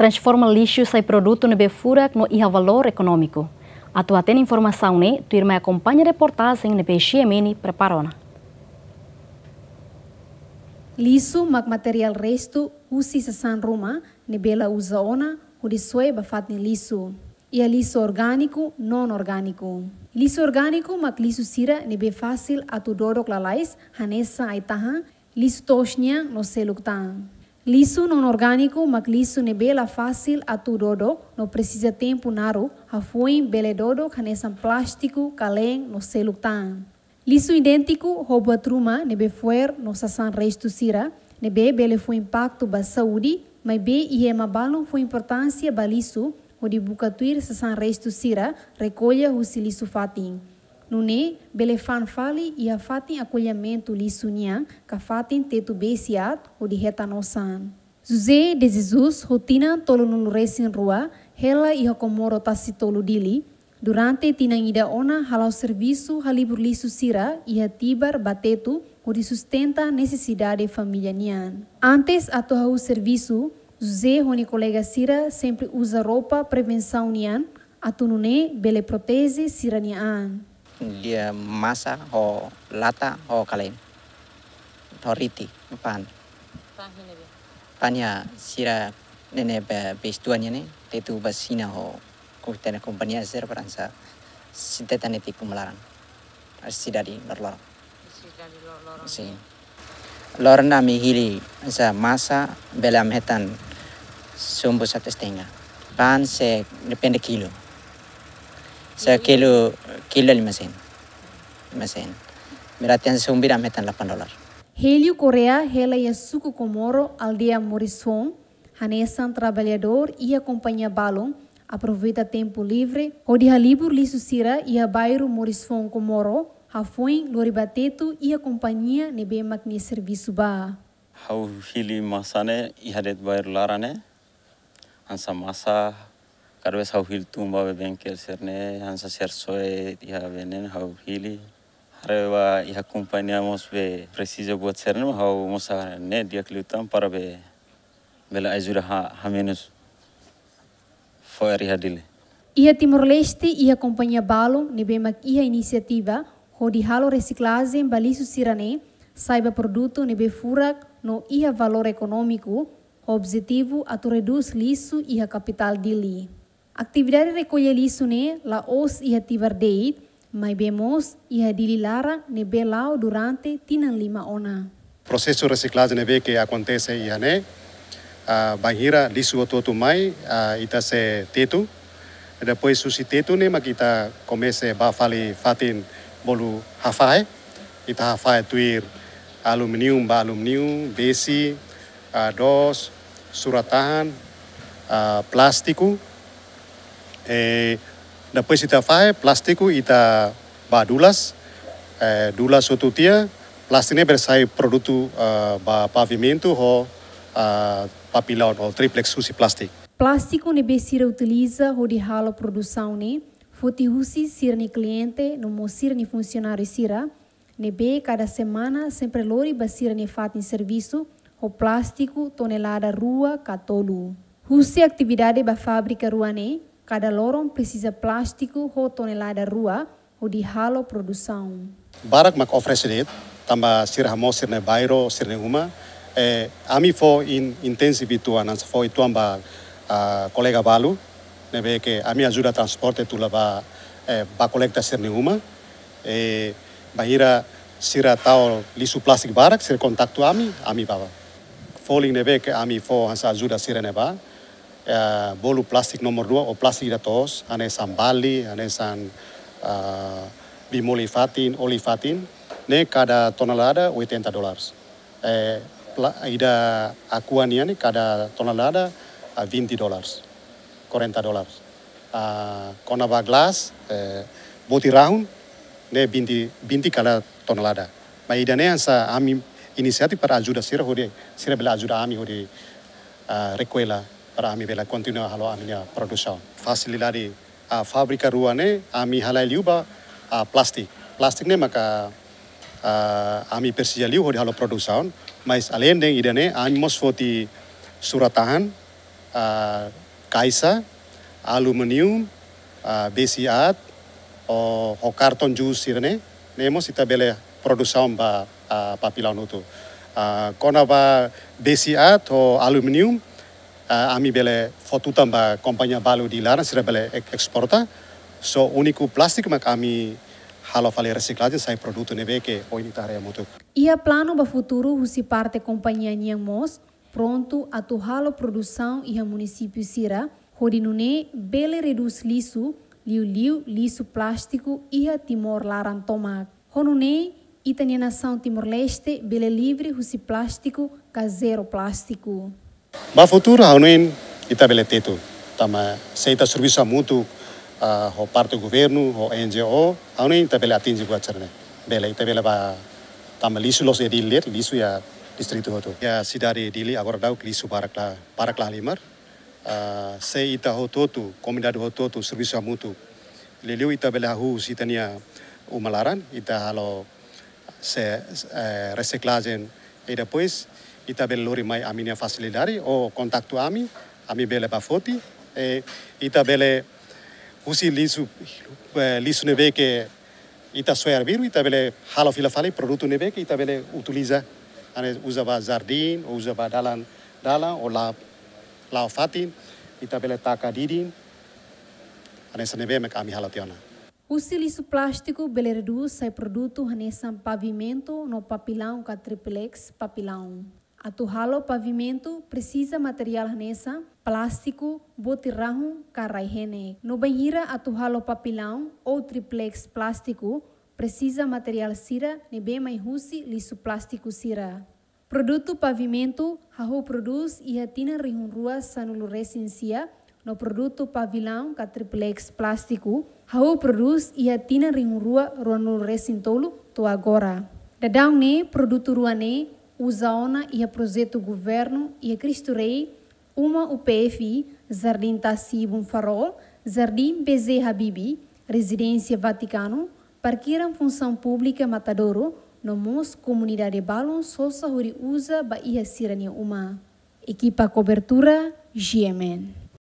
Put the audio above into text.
transforma lixo sem produto no befura que não valor econômico. A tua tem informação, né? Tu irmã acompanha a reportagem no PXMN Preparona. Liso, mag material resto, usi sa San Roma, nebela usa ona, o de ba fat ne liço. E a liso orgânico, non orgânico. Liso orgânico, mag liso sira, nebe fácil a tu dorok lalais, hanessa aitaha, Liço toshnia, no seluktan. Liso não orgânico, mas liso é bela fácil a tudo, não precisa tempo naro, a foi beledodo canesan plástico, calém, no selutan. Liso idêntico, rouba truma, nebe fuer, no sasan resto sira, nebe bele foi impacto ba saúde, mas be e é mabalon foi importância ba liso, o de bucatuir sasan resto sira, recolha o siliso fatim. Nune, belefan fali ia fatin acolhamento li sunian, ka fatin teto besiat o de retanosan. Zuzé de Jesus, rotina tolo nun resin rua, hela ia komoro tasi tolo dili, Durante ida ona halau serviço halibur lisu sira ia tibar batetu o de sustenta necessidade família nian. Antes ato hau serviço, José honi colega sira sempre usa roupa prevenção nian, atunune bele protese sira nian. dia masa ho oh, lata ho oh, kalain ho oh, riti pan pan ya sira nene be bestuanya ne tetu basina ho kuitana kompania zer peransa sintetan eti kumelaran sidari lorlor si mi hili sa masa belam hetan sumbu satu setengah pan se depende kilo sea, kilo, kilo almacén. Almacén. Mira, tienes un vira metan la pandolar. Helio Correa, ela é suco comoro, aldeia Morison, Hanessan, trabalhador e acompanha Balon, aproveita tempo livre, onde Halibur Lissucira e a bairro Morison Comoro, Rafuin, Loribateto e a companhia Nebe Magni Serviço Ba. Hau Hili Masane, Ihadet Bairro Larane, Ansa Massa, Karwe sau hil tumba bengkel serne hansa serso e iha venen hau hili. Hareva iha companhia mos be precisa buat serne hau mosa ne dia kliutam para be bela ajura ha hamenus foer iha dile. Timor Leste iha companhia Balo ne iniciativa iha inisiativa hodi halo reciclagem balisu sirane saiba produto ne be furak no ia valor econômico objetivo a reduz lixo e a capital dili. Aktividade recolher isso né, laos ia tivardeit, mas bemos ia ne belau durante tinan lima ona. Processo de reciclagem neve que acontece ia né, a o todo mai, a ita se teto, depois susi teto né, mas kita comece a fatin bolu hafai, ita hafai tuir aluminium ba aluminium, besi, dos, suratahan, plastiku, E eh, depois kita plástico, está ba dulas, eh, dulas outro dia, plástico bersai produto uh, eh, ba pavimento ou uh, eh, papilão ou triplex use plástico. Plástico ne besira utiliza ou de ralo produção ne, foti usi sir ne cliente, no mo sir ne funcionário sira, ne be cada semana sempre lori basira ne fat serviço, o plástico tonelada rua catolu. Usi atividade ba fábrica ruane, Cada lorong precisa plástico ou tonelada rua ou de halo produção. Barak mak ofresidit, tamba mo sirne bairo sirne uma. Eh, ami fo in intensive tuan, ans fo ituamba a ah, colega Balu, nebe que ami ajuda transporte tu lava eh, ba coleta sirne uma. Eh, bahira sira tau lisu plastik barak sir kontaktu ami, ami baba. Foling nebe que ami fo ans ajuda sirne ba. uh, bolu plastik nomor dua o plastik datos anesan bali anesan uh, eh, bimolifatin olifatin ne kada tonelada 80 dolar, eh, ida acuaniani kada tonelada a 20 dolar, 40 dolar, uh, conava glass eh, eh botirahun ne 20 20 tonalada, tonelada ma ida ne ansa ami inisiatif para ajuda sirah hori sira bela ajuda ami hori uh, rekuela rami bela continue halo aminya ah, produksi. Fasilitari a ah, fabrika ruane ami ah, halai liu ba a plastik. Plastik ne maka a ami persija liu hodi halo produksi. Mais alien deng idane ami mosfoti suratahan a kaisa aluminium a besi at o oh, ho oh, karton jus sirne nemo sita bela produksi ba a papilan utu. Uh, kona ba besi at oh, aluminium A हामी बेला फतुतम्बा companhia बालु दिलार será बेला exporta. So único plástico que kami halo fale reciclagem sai produto neve que oi imitaria tarea mutu. Ia plano ba futuro husi parte companhia yang mos pronto atu halo produção ia município sira hodinune bele reduz lixo liu-liu lixo plástico ia Timor laran tomak. Honune itanianação Timor-Leste bele livre husi plástico caseiro plástico. Ma futuro haunen ita tu, Tama seita serviço mutu uh, ho parte governo, ho NGO, haunen ita bele atinge cerne, Bele ita bele ba tama lisu los e lir, lisu ya distrito hotu. Ya sidari e dili agora dau lisu parakla, parakla limar. Uh, se ita hototu, comunidade hototu, serviço muito. Leliu ita bele hu sitania umalaran, ita halo se uh, eh, reciclagem e depois ιταμπελούρι μαϊ αμήνια φασιλιδάρι, ο κοντάκτου άμι, αμι μπέλε παφώτη, bele ουσί λίσου, λίσου νεβέ και ita soer biru ita bele halo fila fali produto nebe ke ita bele utiliza ane usa ba jardin o usa ba dalan dala o la la fatin ita bele takadidin ane senebe me kami halo tiona O plástico bele redu sai produto hane sam pavimento no papilão ka triplex papilão Atuhalo pavimento precisa material nessa, plástico, botirrahum, carraihene. No a atuhalo papilão ou triplex plástico precisa material sira, nebe mai husi liso plástico sira. Produto pavimento, hahu produz e atina rihun rua sanulu no produto pavilão catriplex triplex plástico, hahu produz e atina rihun rua ruanulu resintolo to agora. Dadang ne, produto ruane, USAONA e a Projeto Governo e a Cristo Rei, uma o PFI, Jardim Tassibum Farol, Jardim BZ Habibi, Residência Vaticano, Parquiram Função Pública Matadouro, Nomos Comunidade Balon, Sosa Huri Usa, Bahia Sirania Uma. Equipa Cobertura, GMN.